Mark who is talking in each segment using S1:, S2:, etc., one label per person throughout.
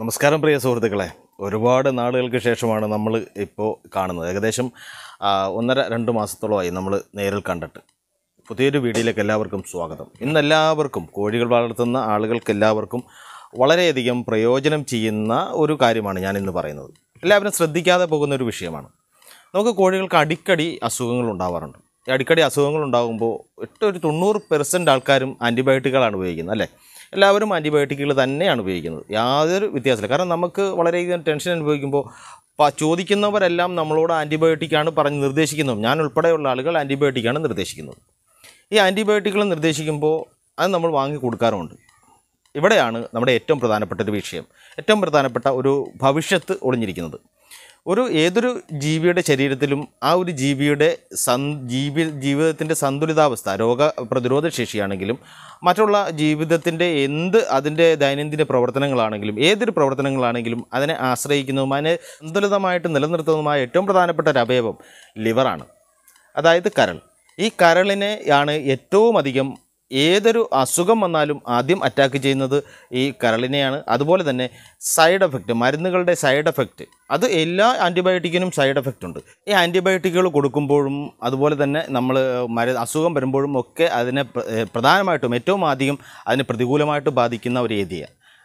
S1: നമസ്കാരം പ്രിയ സുഹൃത്തുക്കളെ ഒരുപാട് നാളുകൾക്ക് ശേഷമാണ് നമ്മൾ ഇപ്പോൾ കാണുന്നത് ഏകദേശം ഒന്നര രണ്ട് മാസത്തോളമായി നമ്മൾ നേരിൽ കണ്ടിട്ട് പുതിയൊരു വീഡിയോയിലേക്ക് എല്ലാവർക്കും സ്വാഗതം ഇന്ന് എല്ലാവർക്കും കോഴികൾ വളർത്തുന്ന ആളുകൾക്ക് എല്ലാവർക്കും വളരെയധികം പ്രയോജനം ചെയ്യുന്ന ഒരു കാര്യമാണ് ഞാൻ ഇന്ന് പറയുന്നത് എല്ലാവരും ശ്രദ്ധിക്കാതെ പോകുന്ന ഒരു വിഷയമാണ് നമുക്ക് കോഴികൾക്ക് അടിക്കടി അസുഖങ്ങൾ ഉണ്ടാവാറുണ്ട് അടിക്കടി അസുഖങ്ങൾ ഉണ്ടാകുമ്പോൾ എട്ടൊരു തൊണ്ണൂറ് പെർസെൻറ്റ് ആൾക്കാരും ആൻറ്റിബയോട്ടിക്കുകളാണ് ഉപയോഗിക്കുന്നത് അല്ലേ എല്ലാവരും ആൻറ്റിബയോട്ടിക്കുകൾ തന്നെയാണ് ഉപയോഗിക്കുന്നത് യാതൊരു വ്യത്യാസമില്ല കാരണം നമുക്ക് വളരെയധികം ടെൻഷൻ അനുഭവിക്കുമ്പോൾ ചോദിക്കുന്നവരെല്ലാം നമ്മളോട് ആൻറ്റിബയോട്ടിക്കാണ് പറഞ്ഞ് നിർദ്ദേശിക്കുന്നതും ഞാൻ ഉൾപ്പെടെയുള്ള ആളുകൾ ആൻറ്റിബയോട്ടിക്കാണ് നിർദ്ദേശിക്കുന്നത് ഈ ആൻറ്റിബയോട്ടിക്കുകൾ നിർദ്ദേശിക്കുമ്പോൾ അത് നമ്മൾ വാങ്ങി കൊടുക്കാറുമുണ്ട് ഇവിടെയാണ് നമ്മുടെ ഏറ്റവും പ്രധാനപ്പെട്ട ഒരു വിഷയം ഏറ്റവും പ്രധാനപ്പെട്ട ഒരു ഭവിഷ്യത്ത് ഒളിഞ്ഞിരിക്കുന്നത് ഒരു ഏതൊരു ജീവിയുടെ ശരീരത്തിലും ആ ഒരു ജീവിയുടെ സന് ജീവി ജീവിതത്തിൻ്റെ സന്തുലിതാവസ്ഥ രോഗ പ്രതിരോധ ശേഷിയാണെങ്കിലും മറ്റുള്ള ജീവിതത്തിൻ്റെ എന്ത് അതിൻ്റെ ദൈനംദിന പ്രവർത്തനങ്ങളാണെങ്കിലും ഏതൊരു പ്രവർത്തനങ്ങളാണെങ്കിലും അതിനെ ആശ്രയിക്കുന്നതും അതിനെ സന്തുലിതമായിട്ട് നിലനിർത്തുന്നതുമായ ഏറ്റവും പ്രധാനപ്പെട്ട ഒരു അവയവം ലിവറാണ് അതായത് കരൾ ഈ കരളിനെയാണ് ഏറ്റവും അധികം ഏതൊരു അസുഖം വന്നാലും ആദ്യം അറ്റാക്ക് ചെയ്യുന്നത് ഈ കരളിനെയാണ് അതുപോലെ തന്നെ സൈഡ് എഫക്റ്റ് മരുന്നുകളുടെ സൈഡ് എഫക്റ്റ് അത് എല്ലാ ആൻറ്റിബയോട്ടിക്കിനും സൈഡ് എഫക്റ്റ് ഉണ്ട് ഈ ആൻറ്റിബയോട്ടിക്കുകൾ കൊടുക്കുമ്പോഴും അതുപോലെ തന്നെ നമ്മൾ അസുഖം വരുമ്പോഴും ഒക്കെ അതിനെ പ്രധാനമായിട്ടും ഏറ്റവും ആദ്യം അതിനെ പ്രതികൂലമായിട്ട് ബാധിക്കുന്ന ഒരു ഏരിയ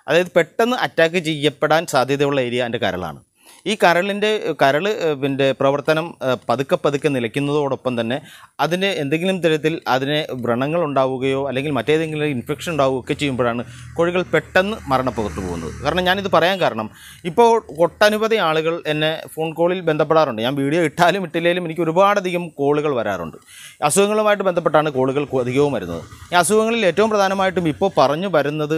S1: അതായത് പെട്ടെന്ന് അറ്റാക്ക് ചെയ്യപ്പെടാൻ സാധ്യതയുള്ള ഏരിയ എൻ്റെ കരളാണ് ഈ കരളിൻ്റെ കരൾ പിന്നെ പ്രവർത്തനം പതുക്കെ പതുക്കെ നിലയ്ക്കുന്നതോടൊപ്പം തന്നെ അതിന് എന്തെങ്കിലും തരത്തിൽ അതിന് വ്രണങ്ങൾ ഉണ്ടാവുകയോ അല്ലെങ്കിൽ മറ്റേതെങ്കിലും ഇൻഫെക്ഷൻ ഉണ്ടാവുകയോ ഒക്കെ ചെയ്യുമ്പോഴാണ് കോഴികൾ പെട്ടെന്ന് മരണപ്പെട്ടു പോകുന്നത് കാരണം ഞാനിത് പറയാൻ കാരണം ഇപ്പോൾ ഒട്ടനവധി ആളുകൾ എന്നെ ഫോൺ കോളിൽ ബന്ധപ്പെടാറുണ്ട് ഞാൻ വീഡിയോ ഇട്ടാലും ഇട്ടില്ലെങ്കിലും എനിക്ക് ഒരുപാടധികം കോളുകൾ വരാറുണ്ട് അസുഖങ്ങളുമായിട്ട് ബന്ധപ്പെട്ടാണ് കോളുകൾ അധികവും വരുന്നത് ഈ അസുഖങ്ങളിൽ ഏറ്റവും പ്രധാനമായിട്ടും ഇപ്പോൾ പറഞ്ഞു വരുന്നത്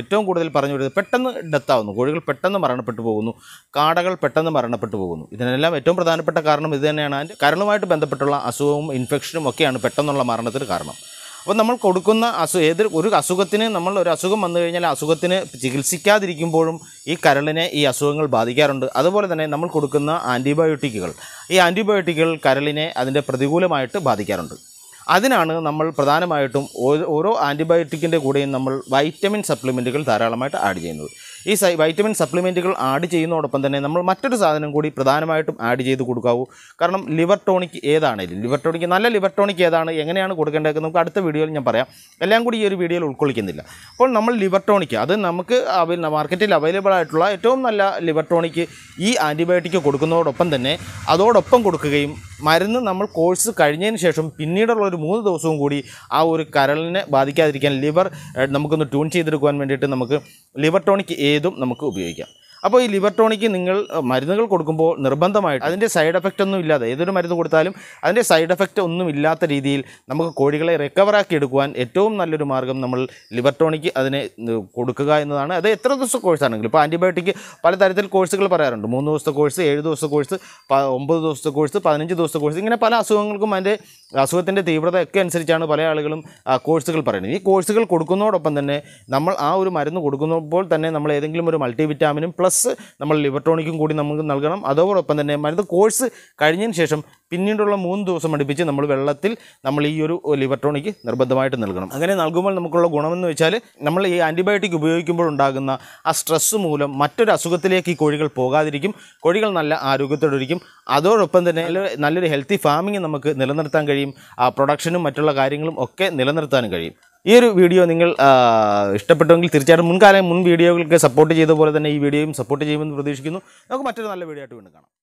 S1: ഏറ്റവും കൂടുതൽ പറഞ്ഞു വരുന്നത് പെട്ടെന്ന് ഡെത്താവുന്നു കോഴികൾ പെട്ടെന്ന് മരണപ്പെട്ടു പോകുന്നു കാടകൾ പെട്ടെന്ന് മരണപ്പെട്ടു പോകുന്നു ഇതിനെല്ലാം ഏറ്റവും പ്രധാനപ്പെട്ട കാരണം ഇത് തന്നെയാണ് അതിൻ്റെ കരണവുമായിട്ട് ബന്ധപ്പെട്ടുള്ള അസുഖവും ഇൻഫെക്ഷനും ഒക്കെയാണ് പെട്ടെന്നുള്ള മരണത്തിന് കാരണം അപ്പോൾ നമ്മൾ കൊടുക്കുന്ന അസു ഏത് ഒരു അസുഖത്തിന് നമ്മൾ ഒരു അസുഖം വന്നു കഴിഞ്ഞാൽ അസുഖത്തിന് ചികിത്സിക്കാതിരിക്കുമ്പോഴും ഈ കരളിനെ ഈ അസുഖങ്ങൾ ബാധിക്കാറുണ്ട് അതുപോലെ തന്നെ നമ്മൾ കൊടുക്കുന്ന ആൻറ്റിബയോട്ടിക്കുകൾ ഈ ആൻറ്റിബയോട്ടിക്കുകൾ കരളിനെ അതിൻ്റെ പ്രതികൂലമായിട്ട് ബാധിക്കാറുണ്ട് അതിനാണ് നമ്മൾ പ്രധാനമായിട്ടും ഓരോ ആൻറ്റിബയോട്ടിക്കിൻ്റെ കൂടെയും നമ്മൾ വൈറ്റമിൻ സപ്ലിമെൻറ്റുകൾ ധാരാളമായിട്ട് ആഡ് ചെയ്യുന്നത് ഈ വൈറ്റമിൻ സപ്ലിമെൻറ്റുകൾ ആഡ് ചെയ്യുന്നതോടൊപ്പം തന്നെ നമ്മൾ മറ്റൊരു സാധനം കൂടി പ്രധാനമായിട്ടും ആഡ് ചെയ്ത് കൊടുക്കാവൂ കാരണം ലിവർ ടോണിക് ഏതാണേലും ലിവർ ടോണിക് നല്ല ലിവർ ടോണിക് ഏതാണ് എങ്ങനെയാണ് കൊടുക്കേണ്ടതെന്ന് നമുക്ക് അടുത്ത വീഡിയോയിൽ ഞാൻ പറയാം എല്ലാം കൂടി ഈ ഒരു വീഡിയോയിൽ ഉൾക്കൊള്ളിക്കുന്നില്ല അപ്പോൾ നമ്മൾ ലിവർ ടോണിക് അത് നമുക്ക് മാർക്കറ്റിൽ അവൈലബിൾ ആയിട്ടുള്ള ഏറ്റവും നല്ല ലിവർ ടോണിക് ഈ ആൻറ്റിബയോട്ടിക് കൊടുക്കുന്നതോടൊപ്പം തന്നെ അതോടൊപ്പം കൊടുക്കുകയും മരുന്ന് നമ്മൾ കോഴ്സ് കഴിഞ്ഞതിന് ശേഷം പിന്നീടുള്ള ഒരു മൂന്ന് ദിവസവും കൂടി ആ ഒരു കരളിനെ ബാധിക്കാതിരിക്കാൻ ലിവർ നമുക്കൊന്ന് ട്യൂൺ ചെയ്തെടുക്കുവാൻ വേണ്ടിയിട്ട് നമുക്ക് ലിവർ ടോണിക് ഏതും നമുക്ക് ഉപയോഗിക്കാം അപ്പോൾ ഈ ലിവർ ടോണിക്ക് നിങ്ങൾ മരുന്നുകൾ കൊടുക്കുമ്പോൾ നിർബന്ധമായിട്ട് അതിൻ്റെ സൈഡ് എഫക്റ്റ് ഒന്നും ഇല്ലാതെ ഏതൊരു മരുന്ന് കൊടുത്താലും അതിൻ്റെ സൈഡ് എഫക്റ്റ് ഒന്നും ഇല്ലാത്ത രീതിയിൽ നമുക്ക് കോഴികളെ റിക്കവറാക്കി എടുക്കുവാൻ ഏറ്റവും നല്ലൊരു മാർഗ്ഗം നമ്മൾ ലിവർ ടോണിക്ക് അതിനെ കൊടുക്കുക എന്നതാണ് അത് എത്ര ദിവസം കോഴ്സാണെങ്കിലും ഇപ്പോൾ ആൻറ്റിബയോട്ടിക് പലതരത്തിൽ കോഴ്സുകൾ പറയാറുണ്ട് മൂന്ന് ദിവസത്തെ കോഴ്സ് ഏഴ് ദിവസത്തെ കോഴ്സ് ഒമ്പത് ദിവസത്തെ കോഴ്സ് പതിനഞ്ച് ദിവസത്തെ കോഴ്സ് ഇങ്ങനെ പല അസുഖങ്ങൾക്കും അതിൻ്റെ അസുഖത്തിൻ്റെ തീവ്രതയൊക്കെ അനുസരിച്ചാണ് പല ആളുകളും കോഴ്സുകൾ പറയുന്നത് ഈ കോഴ്സുകൾ കൊടുക്കുന്നതോടൊപ്പം തന്നെ നമ്മൾ ആ ഒരു മരുന്ന് കൊടുക്കുമ്പോൾ തന്നെ നമ്മൾ ഏതെങ്കിലും ഒരു മൾട്ടി വിറ്റാമിനും പ്ലസ് പ്ലസ് നമ്മൾ ഇലക്ട്രോണിക്കും കൂടി നമുക്ക് നൽകണം അതോടൊപ്പം തന്നെ മരുന്ന് കോഴ്സ് കഴിഞ്ഞതിന് ശേഷം പിന്നീടുള്ള മൂന്ന് ദിവസം അടുപ്പിച്ച് നമ്മൾ വെള്ളത്തിൽ നമ്മൾ ഈ ഒരു ലിവർട്രോണിക്ക് നിർബന്ധമായിട്ട് നൽകണം അങ്ങനെ നൽകുമ്പോൾ നമുക്കുള്ള ഗുണമെന്ന് വെച്ചാൽ നമ്മൾ ഈ ആൻറ്റിബയോട്ടിക് ഉപയോഗിക്കുമ്പോൾ ഉണ്ടാകുന്ന ആ സ്ട്രെസ്സ് മൂലം മറ്റൊരു അസുഖത്തിലേക്ക് ഈ കോഴികൾ പോകാതിരിക്കും കോഴികൾ നല്ല ആരോഗ്യത്തോടെ ഇരിക്കും അതോടൊപ്പം തന്നെ നല്ലൊരു ഹെൽത്തി ഫാമിങ് നമുക്ക് നിലനിർത്താൻ കഴിയും ആ പ്രൊഡക്ഷനും മറ്റുള്ള കാര്യങ്ങളും ഒക്കെ നിലനിർത്താനും കഴിയും ഈ ഒരു വീഡിയോ നിങ്ങൾ ഇഷ്ടപ്പെട്ടുവെങ്കിൽ തീർച്ചയായിട്ടും മുൻകാലം മുൻ വീഡിയോകൾക്ക് സപ്പോർട്ട് ചെയ്ത പോലെ തന്നെ ഈ വീഡിയോയും സപ്പോർട്ട് ചെയ്യുമെന്ന് പ്രതീക്ഷിക്കുന്നു നമുക്ക് മറ്റൊരു നല്ല വീഡിയോ ആയിട്ട് വീണ്ടും കാണാം